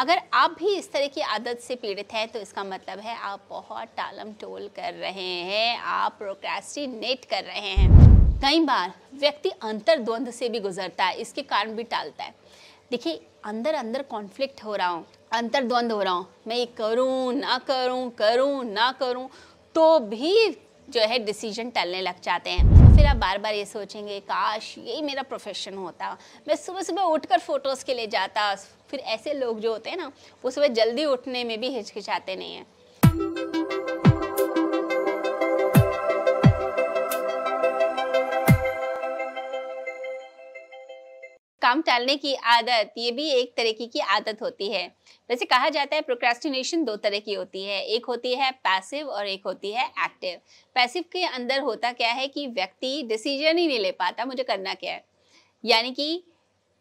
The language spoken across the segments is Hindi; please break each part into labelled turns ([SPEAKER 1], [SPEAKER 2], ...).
[SPEAKER 1] अगर आप भी इस तरह की आदत से पीड़ित हैं तो इसका मतलब है आप बहुत टालम टोल कर रहे हैं आप प्रोक्रेस्टिनेट कर रहे हैं कई बार व्यक्ति अंतर द्वंद से भी गुजरता है इसके कारण भी टालता है देखिए अंदर अंदर कॉन्फ्लिक्ट हो रहा हूँ अंतर द्वंद हो रहा हूँ मैं ये करूँ ना करूँ करूँ ना करूँ तो भी जो है डिसीजन टलने लग जाते हैं तो फिर आप बार बार ये सोचेंगे काश यही मेरा प्रोफेशन होता मैं सुबह सुबह उठकर फ़ोटोज़ के लिए जाता फिर ऐसे लोग जो होते हैं ना वो सुबह जल्दी उठने में भी हिचकिचाते नहीं हैं काम टालने की आदत ये भी एक तरीके की आदत होती है वैसे कहा जाता है प्रोक्रेस्टिनेशन दो तरह की होती है एक होती है पैसिव और एक होती है एक्टिव पैसिव के अंदर होता क्या है कि व्यक्ति डिसीजन ही नहीं ले पाता मुझे करना क्या है यानी कि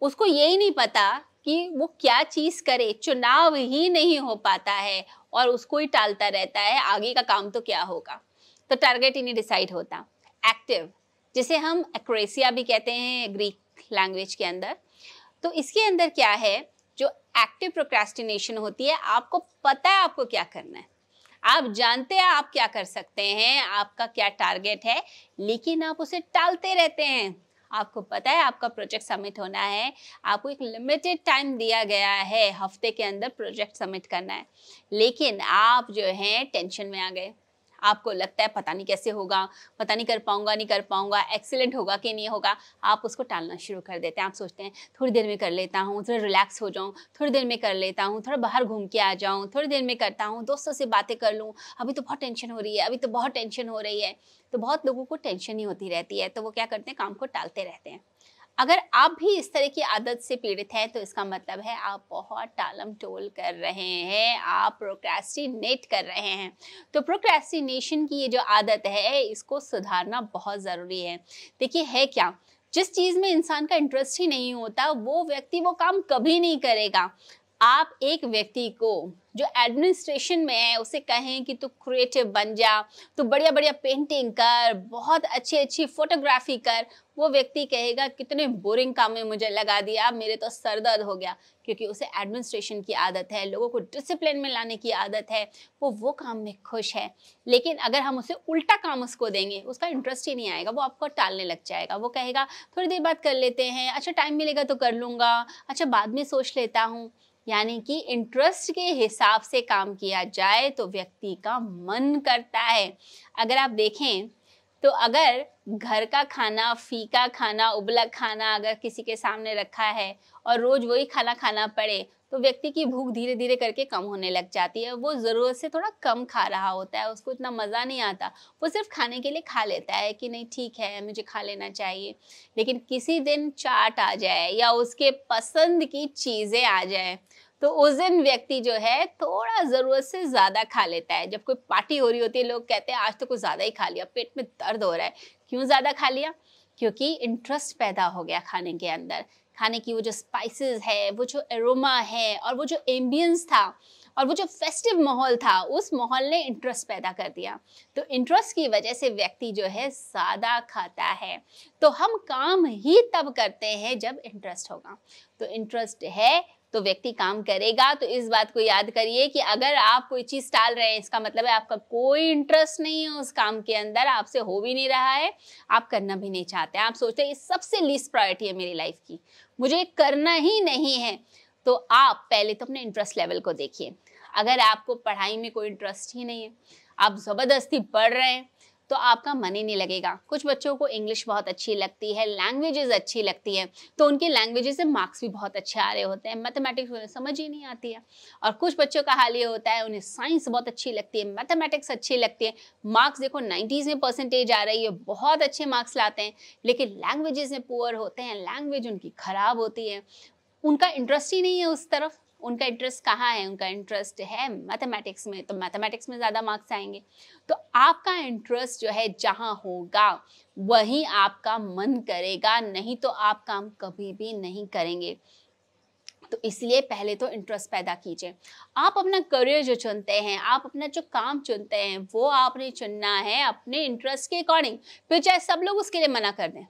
[SPEAKER 1] उसको ये ही नहीं पता कि वो क्या चीज़ करे चुनाव ही नहीं हो पाता है और उसको ही टालता रहता है आगे का काम तो क्या होगा तो टारगेट ही नहीं डिसाइड होता एक्टिव जिसे हम एक्रेसिया भी कहते हैं ग्रीक लैंग्वेज के अंदर तो इसके अंदर क्या है जो एक्टिव प्रोक्रेस्टिनेशन होती है आपको पता है आपको क्या करना है आप जानते हैं आप क्या कर सकते हैं आपका क्या टारगेट है लेकिन आप उसे टालते रहते हैं आपको पता है आपका प्रोजेक्ट सबमिट होना है आपको एक लिमिटेड टाइम दिया गया है हफ्ते के अंदर प्रोजेक्ट सबमिट करना है लेकिन आप जो है टेंशन में आ गए आपको लगता है पता नहीं कैसे होगा पता नहीं कर पाऊंगा नहीं कर पाऊंगा एक्सीलेंट होगा कि नहीं होगा आप उसको टालना शुरू कर देते हैं आप सोचते हैं थोड़ी देर में कर लेता हूँ थोड़ा रिलैक्स हो जाऊँ थोड़ी देर में कर लेता हूँ थोड़ा बाहर घूम के आ जाऊँ थोड़ी देर में करता हूँ दोस्तों से बातें कर लूँ अभी तो बहुत टेंशन हो रही है अभी तो बहुत टेंशन हो रही है तो बहुत लोगों को टेंशन ही होती रहती है तो वो क्या करते हैं काम को टालते रहते हैं अगर आप भी इस तरह की आदत से पीड़ित हैं तो इसका मतलब है आप बहुत टालम टोल कर रहे हैं आप प्रोक्रेस्टिनेट कर रहे हैं तो प्रोक्रेस्टिनेशन की ये जो आदत है इसको सुधारना बहुत ज़रूरी है देखिए है क्या जिस चीज़ में इंसान का इंटरेस्ट ही नहीं होता वो व्यक्ति वो काम कभी नहीं करेगा आप एक व्यक्ति को जो एडमिनिस्ट्रेशन में है उसे कहें कि तू क्रिएटिव बन जा तू बढ़िया बढ़िया पेंटिंग कर बहुत अच्छी अच्छी फोटोग्राफी कर वो व्यक्ति कहेगा कितने बोरिंग काम में मुझे लगा दिया मेरे तो सर दर्द हो गया क्योंकि उसे एडमिनिस्ट्रेशन की आदत है लोगों को डिसिप्लिन में लाने की आदत है वो वो काम में खुश है लेकिन अगर हम उसे उल्टा काम उसको देंगे उसका इंटरेस्ट ही नहीं आएगा वो आपको टालने लग जाएगा वो कहेगा थोड़ी देर बाद कर लेते हैं अच्छा टाइम मिलेगा तो कर लूँगा अच्छा बाद में सोच लेता हूँ यानी कि इंटरेस्ट के हिसाब से काम किया जाए तो व्यक्ति का मन करता है अगर आप देखें तो अगर घर का खाना फीका खाना उबला खाना अगर किसी के सामने रखा है और रोज वही खाना खाना पड़े तो व्यक्ति की भूख धीरे धीरे करके कम होने लग जाती है वो ज़रूरत से थोड़ा कम खा रहा होता है उसको इतना मज़ा नहीं आता वो सिर्फ खाने के लिए खा लेता है कि नहीं ठीक है मुझे खा लेना चाहिए लेकिन किसी दिन चाट आ जाए या उसके पसंद की चीज़ें आ जाए तो उस दिन व्यक्ति जो है थोड़ा ज़रूरत से ज़्यादा खा लेता है जब कोई पार्टी हो रही होती है लोग कहते हैं आज तो कुछ ज़्यादा ही खा लिया पेट में दर्द हो रहा है क्यों ज़्यादा खा लिया क्योंकि इंटरेस्ट पैदा हो गया खाने के अंदर खाने की वो जो स्पाइसेस है वो जो एरोमा है और वो जो एम्बियंस था और वो जो फेस्टिव माहौल था उस माहौल ने इंटरेस्ट पैदा कर दिया तो इंटरेस्ट की वजह से व्यक्ति जो है ज़्यादा खाता है तो हम काम ही तब करते हैं जब इंटरेस्ट होगा तो इंटरेस्ट है तो व्यक्ति काम करेगा तो इस बात को याद करिए कि अगर आप कोई चीज टाल रहे हैं इसका मतलब है आपका कोई इंटरेस्ट नहीं है उस काम के अंदर आपसे हो भी नहीं रहा है आप करना भी नहीं चाहते आप सोचते हैं ये सबसे लीस्ट प्रायोरिटी है मेरी लाइफ की मुझे करना ही नहीं है तो आप पहले तो अपने इंटरेस्ट लेवल को देखिए अगर आपको पढ़ाई में कोई इंटरेस्ट ही नहीं है आप ज़बरदस्ती पढ़ रहे हैं तो आपका मन ही नहीं लगेगा कुछ बच्चों को इंग्लिश बहुत अच्छी लगती है लैंग्वेजेस अच्छी लगती है तो उनके लैंग्वेजेस से मार्क्स भी बहुत अच्छे आ रहे होते हैं मैथमेटिक्स उन्हें समझ ही नहीं आती है और कुछ बच्चों का हाल ये होता है उन्हें साइंस बहुत अच्छी लगती है मैथमेटिक्स अच्छी लगती है मार्क्स देखो नाइन्टीज़ में परसेंटेज आ रही है बहुत अच्छे मार्क्स लाते हैं लेकिन लैंग्वेजेस में पुअर होते हैं लैंग्वेज उनकी ख़राब होती है उनका इंटरेस्ट ही नहीं है उस तरफ उनका इंटरेस्ट कहाँ है उनका इंटरेस्ट है मैथमेटिक्स में तो मैथमेटिक्स में ज़्यादा मार्क्स आएंगे तो आपका इंटरेस्ट जो है जहाँ होगा वहीं आपका मन करेगा नहीं तो आप काम कभी भी नहीं करेंगे तो इसलिए पहले तो इंटरेस्ट पैदा कीजिए आप अपना करियर जो चुनते हैं आप अपना जो काम चुनते हैं वो आपने चुनना है अपने इंटरेस्ट के अकॉर्डिंग फिर चाहे सब लोग उसके लिए मना कर दें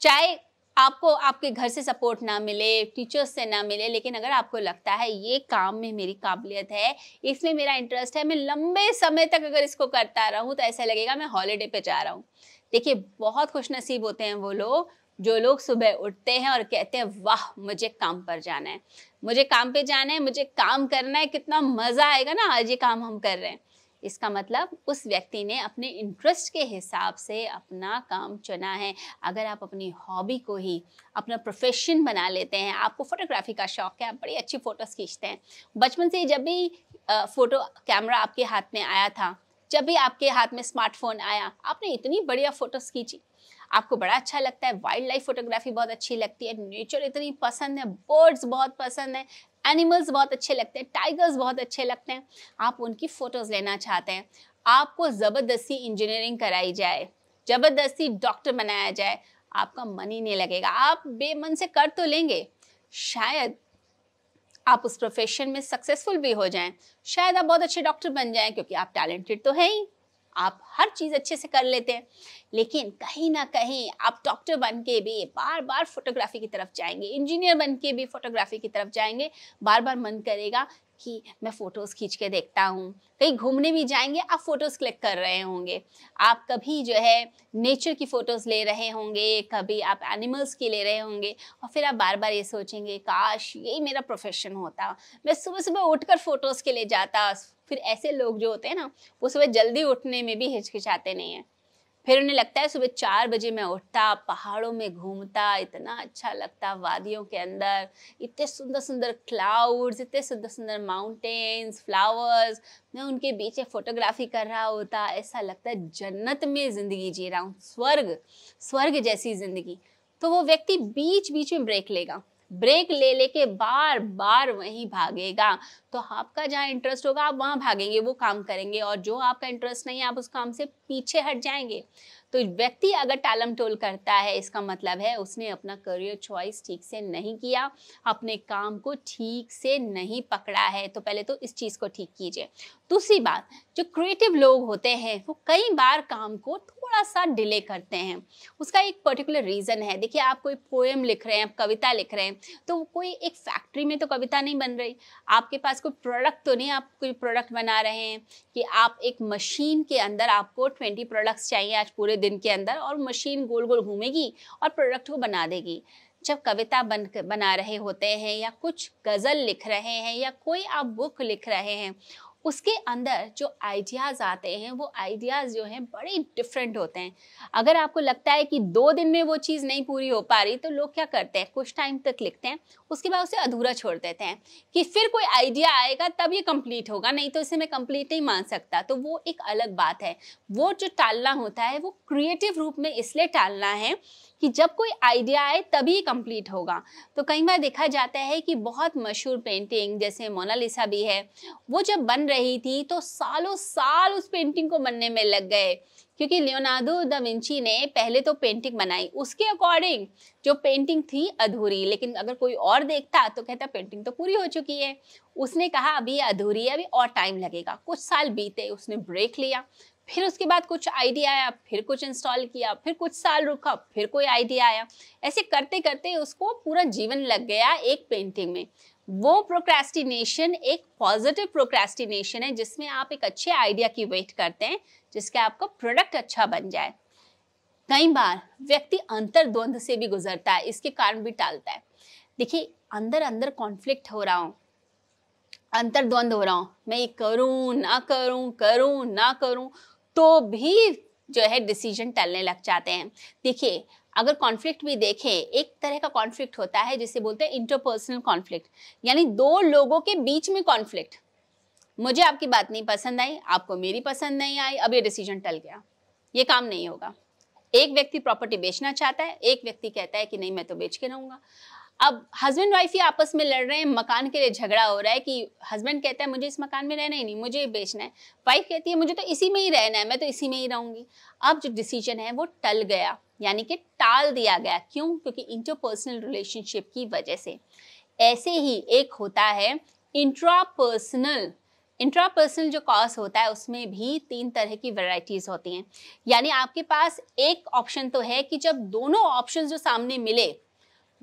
[SPEAKER 1] चाहे आपको आपके घर से सपोर्ट ना मिले टीचर्स से ना मिले लेकिन अगर आपको लगता है ये काम में मेरी काबिलियत है इसमें मेरा इंटरेस्ट है मैं लंबे समय तक अगर इसको करता रहूँ तो ऐसा लगेगा मैं हॉलीडे पे जा रहा हूँ देखिए बहुत खुशनसीब होते हैं वो लोग जो लोग सुबह उठते हैं और कहते हैं वाह मुझे काम पर जाना है मुझे काम पे जाना है मुझे काम करना है कितना मज़ा आएगा ना आज ये काम हम कर रहे हैं इसका मतलब उस व्यक्ति ने अपने इंटरेस्ट के हिसाब से अपना काम चुना है अगर आप अपनी हॉबी को ही अपना प्रोफेशन बना लेते हैं आपको फोटोग्राफी का शौक है आप बड़ी अच्छी फ़ोटोज़ खींचते हैं बचपन से जब भी फ़ोटो कैमरा आपके हाथ में आया था जब भी आपके हाथ में स्मार्टफोन आया आपने इतनी बढ़िया फ़ोटोज़ खींची आपको बड़ा अच्छा लगता है वाइल्ड लाइफ फोटोग्राफी बहुत अच्छी लगती है नेचर इतनी पसंद है बर्ड्स बहुत पसंद है एनिमल्स बहुत अच्छे लगते हैं टाइगर्स बहुत अच्छे लगते हैं आप उनकी फ़ोटोज़ लेना चाहते हैं आपको ज़बरदस्ती इंजीनियरिंग कराई जाए ज़बरदस्ती डॉक्टर बनाया जाए आपका मन ही नहीं लगेगा आप बेमन से कर तो लेंगे शायद आप उस प्रोफेशन में सक्सेसफुल भी हो जाएं शायद आप बहुत अच्छे डॉक्टर बन जाएं क्योंकि आप टैलेंटेड तो हैं ही आप हर चीज़ अच्छे से कर लेते हैं लेकिन कहीं ना कहीं आप डॉक्टर बन के भी बार बार फोटोग्राफी की तरफ जाएंगे इंजीनियर बन के भी फोटोग्राफी की तरफ जाएंगे बार बार मन करेगा कि मैं फ़ोटोज़ खींच के देखता हूँ कहीं घूमने भी जाएंगे आप फ़ोटोज़ क्लिक कर रहे होंगे आप कभी जो है नेचर की फ़ोटोज़ ले रहे होंगे कभी आप एनिमल्स की ले रहे होंगे और फिर आप बार बार ये सोचेंगे काश यही मेरा प्रोफेशन होता मैं सुबह सुबह उठकर फ़ोटोज़ के लिए जाता फिर ऐसे लोग जो होते हैं ना वो सुबह जल्दी उठने में भी हिचकिचाते नहीं है फिर उन्हें लगता है सुबह चार बजे मैं उठता पहाड़ों में घूमता इतना अच्छा लगता वादियों के अंदर इतने सुंदर सुंदर क्लाउड्स इतने सुंदर सुंदर माउंटेन्स फ्लावर्स मैं उनके बीच फोटोग्राफी कर रहा होता ऐसा लगता है जन्नत में ज़िंदगी जी रहा हूँ स्वर्ग स्वर्ग जैसी ज़िंदगी तो वो व्यक्ति बीच बीच में ब्रेक लेगा ब्रेक ले लेके बार बार वहीं भागेगा तो आपका जहाँ इंटरेस्ट होगा आप वहाँ भागेंगे वो काम करेंगे और जो आपका इंटरेस्ट नहीं है आप उस काम से पीछे हट जाएंगे तो व्यक्ति अगर टालम टोल करता है इसका मतलब है उसने अपना करियर चॉइस ठीक से नहीं किया अपने काम को ठीक से नहीं पकड़ा है तो पहले तो इस चीज़ को ठीक कीजिए दूसरी बात जो क्रिएटिव लोग होते हैं वो कई बार काम को थोड़ा सा डिले करते हैं उसका एक पर्टिकुलर रीज़न है देखिए आप कोई पोएम लिख रहे हैं आप कविता लिख रहे हैं तो कोई एक फैक्ट्री में तो कविता नहीं बन रही आपके पास कोई प्रोडक्ट तो नहीं आप कोई प्रोडक्ट बना रहे हैं कि आप एक मशीन के अंदर आपको ट्वेंटी प्रोडक्ट्स चाहिए आज पूरे दिन के अंदर और मशीन गोल गोल घूमेगी और प्रोडक्ट को बना देगी जब कविता बन बना रहे होते हैं या कुछ गज़ल लिख रहे हैं या कोई आप बुक लिख रहे हैं उसके अंदर जो आइडियाज़ आते हैं वो आइडियाज़ जो हैं बड़े डिफरेंट होते हैं अगर आपको लगता है कि दो दिन में वो चीज़ नहीं पूरी हो पा रही तो लोग क्या करते हैं कुछ टाइम तक लिखते हैं उसके बाद उसे अधूरा छोड़ देते हैं कि फिर कोई आइडिया आएगा तब ये कंप्लीट होगा नहीं तो इसे मैं कंप्लीट नहीं मान सकता तो वो एक अलग बात है वो जो टालना होता है वो क्रिएटिव रूप में इसलिए टालना है कि जब कोई आइडिया आए तभी कंप्लीट होगा तो कई बार देखा जाता है कि बहुत मशहूर पेंटिंग जैसे मोनालिसा भी है वो जब बन रही थी तो सालों साल उस पेंटिंग को बनने में लग गए क्योंकि लियोनार्डो द विंची ने पहले तो पेंटिंग बनाई उसके अकॉर्डिंग जो पेंटिंग थी अधूरी लेकिन अगर कोई और देखता तो कहता पेंटिंग तो पूरी हो चुकी है उसने कहा अभी अधूरी है अभी और टाइम लगेगा कुछ साल बीते उसने ब्रेक लिया फिर उसके बाद कुछ आइडिया आया फिर कुछ इंस्टॉल किया फिर कुछ साल रुका फिर कोई आइडिया आया ऐसे करते करते उसको पूरा जीवन लग गया एक पेंटिंग में वो प्रोक्रेस्टिनेशन एक पॉजिटिव प्रोक्रेस्टिनेशन है जिसमें आप एक अच्छे आइडिया की वेट करते हैं जिसके आपका प्रोडक्ट अच्छा बन जाए कई बार व्यक्ति अंतर द्वंद से भी गुजरता है इसके कारण भी टालता है देखिए अंदर अंदर कॉन्फ्लिक्ट हो रहा हूँ अंतर द्वंद हो रहा हूँ मैं ये करूँ ना करूँ करूँ ना करूँ तो भी जो है डिसीजन टलने लग जाते हैं देखिए अगर कॉन्फ्लिक्ट भी देखें एक तरह का कॉन्फ्लिक्ट होता है जिसे बोलते हैं इंटरपर्सनल कॉन्फ्लिक्ट यानी दो लोगों के बीच में कॉन्फ्लिक्ट मुझे आपकी बात नहीं पसंद आई आपको मेरी पसंद नहीं आई अब ये डिसीजन टल गया ये काम नहीं होगा एक व्यक्ति प्रॉपर्टी बेचना चाहता है एक व्यक्ति कहता है कि नहीं मैं तो बेच के रहूँगा अब हस्बैंड वाइफ ही आपस में लड़ रहे हैं मकान के लिए झगड़ा हो रहा है कि हस्बैंड कहता है मुझे इस मकान में रहना ही नहीं मुझे बेचना है वाइफ कहती है मुझे तो इसी में ही रहना है मैं तो इसी में ही रहूंगी अब जो डिसीजन है वो टल गया यानी कि टाल दिया गया क्यों क्योंकि इंटरपर्सनल रिलेशनशिप की वजह से ऐसे ही एक होता है इंट्रापर्सनल इंट्रापर्सनल जो कॉज होता है उसमें भी तीन तरह की वैरायटीज होती हैं यानी आपके पास एक ऑप्शन तो है कि जब दोनों ऑप्शन जो सामने मिले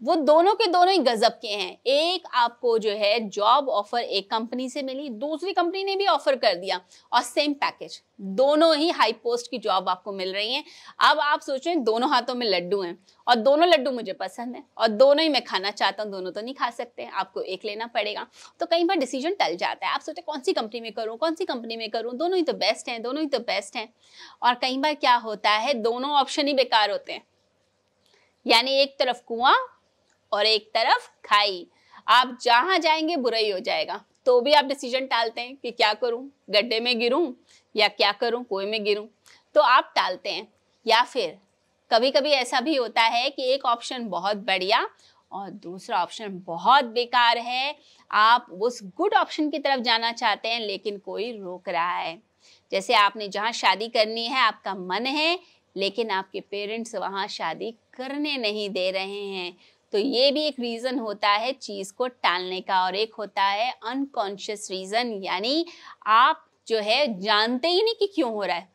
[SPEAKER 1] वो दोनों के दोनों ही गजब के हैं एक आपको जो है जॉब ऑफर एक कंपनी से मिली दूसरी कंपनी ने भी ऑफर कर दिया और सेम पैकेज दोनों ही हाई पोस्ट की जॉब आपको मिल रही है अब आप सोचें दोनों हाथों में लड्डू हैं और दोनों लड्डू मुझे पसंद है और दोनों ही मैं खाना चाहता हूँ दोनों तो नहीं खा सकते आपको एक लेना पड़ेगा तो कई बार डिसीजन टल जाता है आप सोचें कौन सी कंपनी में करूँ कौन सी कंपनी में करूँ दोनों ही तो बेस्ट हैं दोनों ही तो बेस्ट हैं और कई बार क्या होता है दोनों ऑप्शन ही बेकार होते हैं यानी एक तरफ कुआं और एक तरफ खाई आप जहां जाएंगे बुराई हो जाएगा तो भी आप डिसीजन टालते हैं कि क्या करूं गड्ढे में गिरूं या क्या करूं कुएं में गिरूं तो आप टालते हैं या फिर कभी कभी ऐसा भी होता है कि एक ऑप्शन बहुत बढ़िया और दूसरा ऑप्शन बहुत बेकार है आप उस गुड ऑप्शन की तरफ जाना चाहते हैं लेकिन कोई रोक रहा है जैसे आपने जहाँ शादी करनी है आपका मन है लेकिन आपके पेरेंट्स वहाँ शादी करने नहीं दे रहे हैं तो ये भी एक रीज़न होता है चीज़ को टालने का और एक होता है अनकॉन्शियस रीज़न यानी आप जो है जानते ही नहीं कि क्यों हो रहा है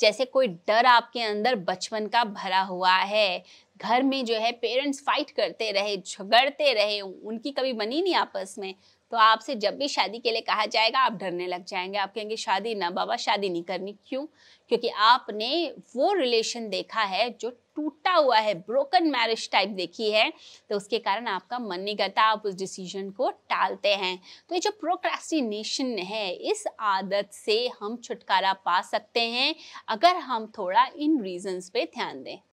[SPEAKER 1] जैसे कोई डर आपके अंदर बचपन का भरा हुआ है घर में जो है पेरेंट्स फाइट करते रहे झगड़ते रहे उनकी कभी बनी नहीं आपस में तो आपसे जब भी शादी के लिए कहा जाएगा आप डरने लग जाएंगे आप कहेंगे शादी ना बाबा शादी नहीं करनी क्यों क्योंकि आपने वो रिलेशन देखा है जो टूटा हुआ है ब्रोकन मैरिज टाइप देखी है तो उसके कारण आपका मन नहीं करता आप उस डिसीजन को टालते हैं तो ये जो प्रोक्रेस्टिनेशन है इस आदत से हम छुटकारा पा सकते हैं अगर हम थोड़ा इन रीजंस पे ध्यान दें